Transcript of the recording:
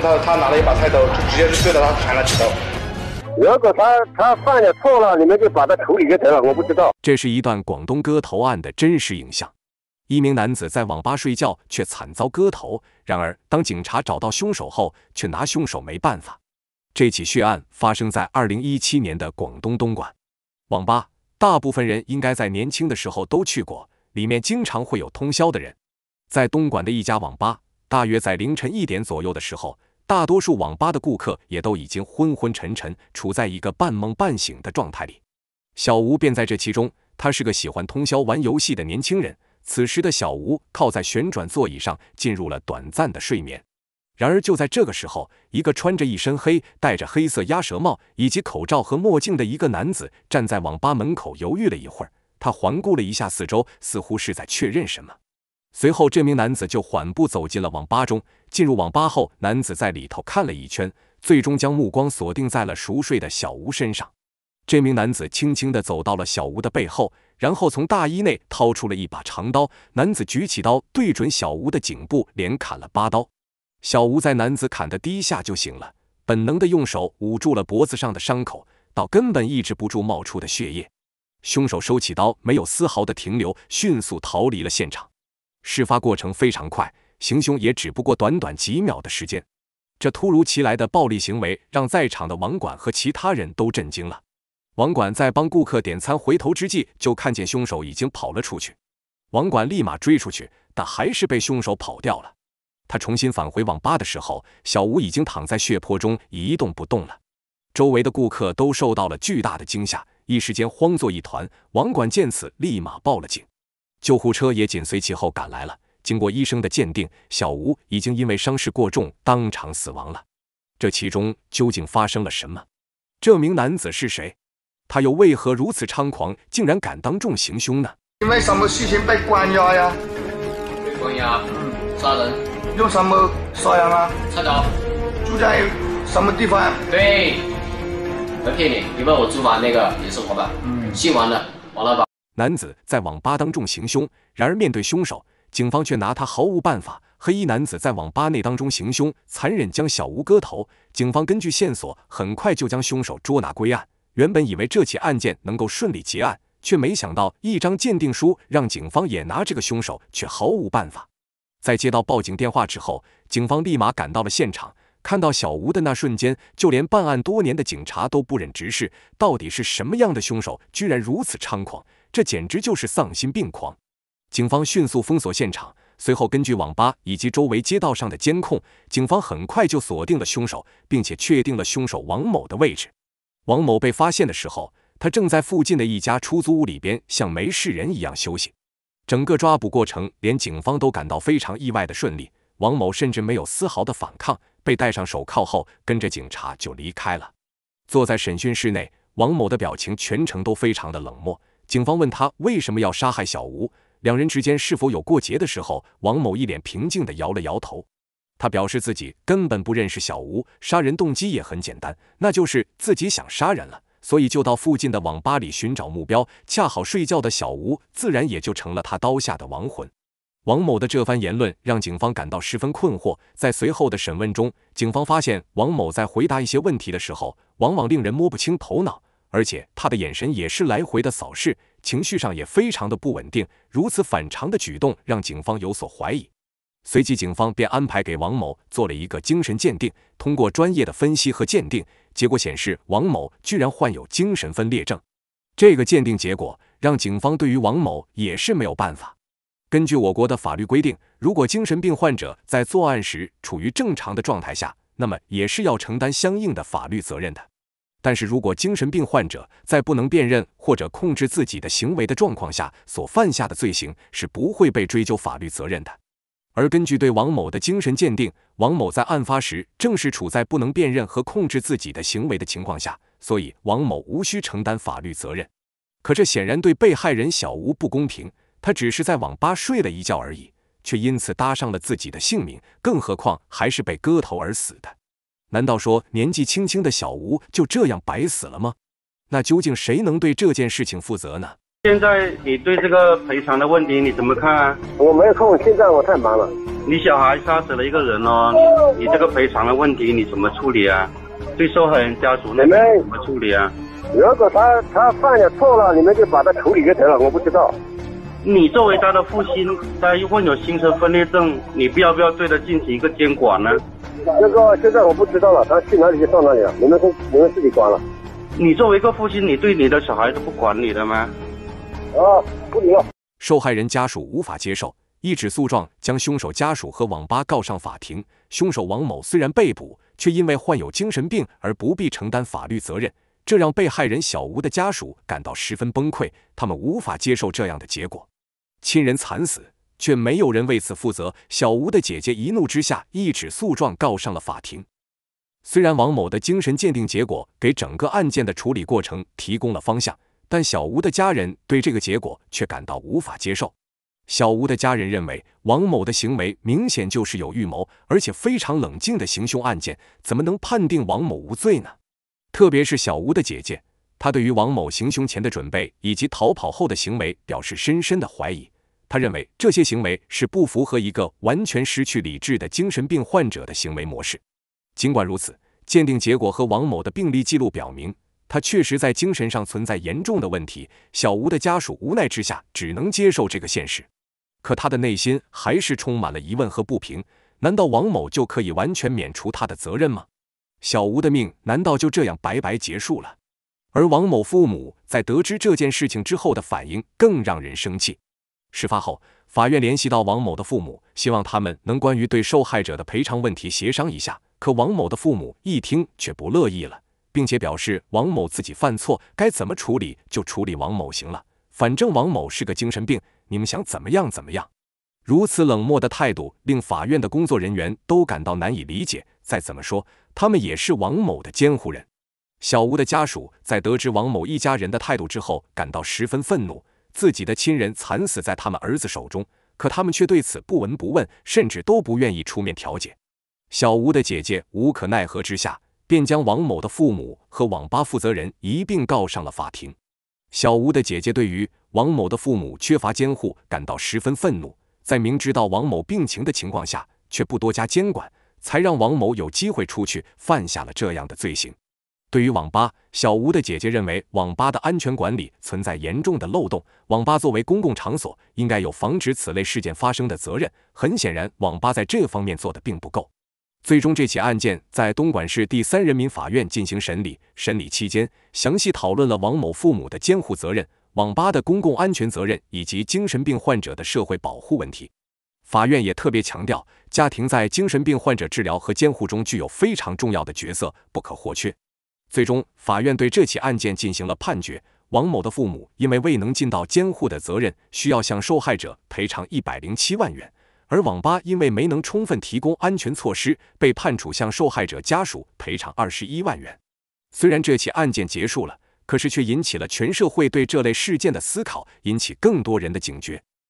他他拿了一把菜刀，就直接就对着他砍了几刀。如果他他犯了错了，你们就把他处理就行了。我不知道。这是一段广东割头案的真实影像。一名男子在网吧睡觉，却惨遭割头。然而，当警察找到凶手后，却拿凶手没办法。这起血案发生在2017年的广东东莞网吧。大部分人应该在年轻的时候都去过，里面经常会有通宵的人。在东莞的一家网吧。大约在凌晨一点左右的时候，大多数网吧的顾客也都已经昏昏沉沉，处在一个半梦半醒的状态里。小吴便在这其中，他是个喜欢通宵玩游戏的年轻人。此时的小吴靠在旋转座椅上，进入了短暂的睡眠。然而就在这个时候，一个穿着一身黑、戴着黑色鸭舌帽以及口罩和墨镜的一个男子站在网吧门口，犹豫了一会儿，他环顾了一下四周，似乎是在确认什么。随后，这名男子就缓步走进了网吧中。进入网吧后，男子在里头看了一圈，最终将目光锁定在了熟睡的小吴身上。这名男子轻轻的走到了小吴的背后，然后从大衣内掏出了一把长刀。男子举起刀对准小吴的颈部，连砍了八刀。小吴在男子砍的第一下就醒了，本能的用手捂住了脖子上的伤口，到根本抑制不住冒出的血液。凶手收起刀，没有丝毫的停留，迅速逃离了现场。事发过程非常快，行凶也只不过短短几秒的时间。这突如其来的暴力行为让在场的网管和其他人都震惊了。网管在帮顾客点餐回头之际，就看见凶手已经跑了出去。网管立马追出去，但还是被凶手跑掉了。他重新返回网吧的时候，小吴已经躺在血泊中一动不动了。周围的顾客都受到了巨大的惊吓，一时间慌作一团。网管见此，立马报了警。救护车也紧随其后赶来了。经过医生的鉴定，小吴已经因为伤势过重当场死亡了。这其中究竟发生了什么？这名男子是谁？他又为何如此猖狂，竟然敢当众行凶呢？因为什么事情被关押呀？被关押，杀人，用什么杀人啊？菜刀。住在什么地方？对，没骗你，你问我住完那个也是我吧，嗯，姓王的，王老板。男子在网吧当众行凶，然而面对凶手，警方却拿他毫无办法。黑衣男子在网吧内当中行凶，残忍将小吴割头。警方根据线索很快就将凶手捉拿归案。原本以为这起案件能够顺利结案，却没想到一张鉴定书让警方也拿这个凶手却毫无办法。在接到报警电话之后，警方立马赶到了现场。看到小吴的那瞬间，就连办案多年的警察都不忍直视。到底是什么样的凶手，居然如此猖狂？这简直就是丧心病狂！警方迅速封锁现场，随后根据网吧以及周围街道上的监控，警方很快就锁定了凶手，并且确定了凶手王某的位置。王某被发现的时候，他正在附近的一家出租屋里边像没事人一样休息。整个抓捕过程，连警方都感到非常意外的顺利。王某甚至没有丝毫的反抗，被戴上手铐后，跟着警察就离开了。坐在审讯室内，王某的表情全程都非常的冷漠。警方问他为什么要杀害小吴，两人之间是否有过节的时候，王某一脸平静地摇了摇头。他表示自己根本不认识小吴，杀人动机也很简单，那就是自己想杀人了，所以就到附近的网吧里寻找目标，恰好睡觉的小吴自然也就成了他刀下的亡魂。王某的这番言论让警方感到十分困惑，在随后的审问中，警方发现王某在回答一些问题的时候，往往令人摸不清头脑。而且他的眼神也是来回的扫视，情绪上也非常的不稳定。如此反常的举动让警方有所怀疑。随即，警方便安排给王某做了一个精神鉴定。通过专业的分析和鉴定，结果显示王某居然患有精神分裂症。这个鉴定结果让警方对于王某也是没有办法。根据我国的法律规定，如果精神病患者在作案时处于正常的状态下，那么也是要承担相应的法律责任的。但是如果精神病患者在不能辨认或者控制自己的行为的状况下所犯下的罪行，是不会被追究法律责任的。而根据对王某的精神鉴定，王某在案发时正是处在不能辨认和控制自己的行为的情况下，所以王某无需承担法律责任。可这显然对被害人小吴不公平，他只是在网吧睡了一觉而已，却因此搭上了自己的性命，更何况还是被割头而死的。难道说年纪轻轻的小吴就这样白死了吗？那究竟谁能对这件事情负责呢？现在你对这个赔偿的问题你怎么看啊？我没有空，现在我太忙了。你小孩杀死了一个人哦，你这个赔偿的问题你怎么处理啊？对受害人家属，那边怎么处理啊？如果他他犯了错了，你们就把他处理就得了。我不知道。你作为他的父亲，他一患有精神分裂症，你要不要对他进行一个监管呢？那个现在我不知道了，他去哪里就到哪里了，你们自你们自己管了。你作为一个父亲，你对你的小孩子不管你的吗？啊，不用。受害人家属无法接受，一纸诉状将凶手家属和网吧告上法庭。凶手王某虽然被捕，却因为患有精神病而不必承担法律责任，这让被害人小吴的家属感到十分崩溃，他们无法接受这样的结果。亲人惨死，却没有人为此负责。小吴的姐姐一怒之下，一纸诉状告上了法庭。虽然王某的精神鉴定结果给整个案件的处理过程提供了方向，但小吴的家人对这个结果却感到无法接受。小吴的家人认为，王某的行为明显就是有预谋，而且非常冷静的行凶案件，怎么能判定王某无罪呢？特别是小吴的姐姐，她对于王某行凶前的准备以及逃跑后的行为表示深深的怀疑。他认为这些行为是不符合一个完全失去理智的精神病患者的行为模式。尽管如此，鉴定结果和王某的病历记录表明，他确实在精神上存在严重的问题。小吴的家属无奈之下只能接受这个现实，可他的内心还是充满了疑问和不平。难道王某就可以完全免除他的责任吗？小吴的命难道就这样白白结束了？而王某父母在得知这件事情之后的反应更让人生气。事发后，法院联系到王某的父母，希望他们能关于对受害者的赔偿问题协商一下。可王某的父母一听却不乐意了，并且表示王某自己犯错，该怎么处理就处理王某行了，反正王某是个精神病，你们想怎么样怎么样。如此冷漠的态度令法院的工作人员都感到难以理解。再怎么说，他们也是王某的监护人。小吴的家属在得知王某一家人的态度之后，感到十分愤怒。自己的亲人惨死在他们儿子手中，可他们却对此不闻不问，甚至都不愿意出面调解。小吴的姐姐无可奈何之下，便将王某的父母和网吧负责人一并告上了法庭。小吴的姐姐对于王某的父母缺乏监护感到十分愤怒，在明知道王某病情的情况下，却不多加监管，才让王某有机会出去犯下了这样的罪行。对于网吧，小吴的姐姐认为网吧的安全管理存在严重的漏洞。网吧作为公共场所，应该有防止此类事件发生的责任。很显然，网吧在这方面做的并不够。最终，这起案件在东莞市第三人民法院进行审理。审理期间，详细讨论了王某父母的监护责任、网吧的公共安全责任以及精神病患者的社会保护问题。法院也特别强调，家庭在精神病患者治疗和监护中具有非常重要的角色，不可或缺。最终，法院对这起案件进行了判决。王某的父母因为未能尽到监护的责任，需要向受害者赔偿一百零七万元；而网吧因为没能充分提供安全措施，被判处向受害者家属赔偿二十一万元。虽然这起案件结束了，可是却引起了全社会对这类事件的思考，引起更多人的警觉。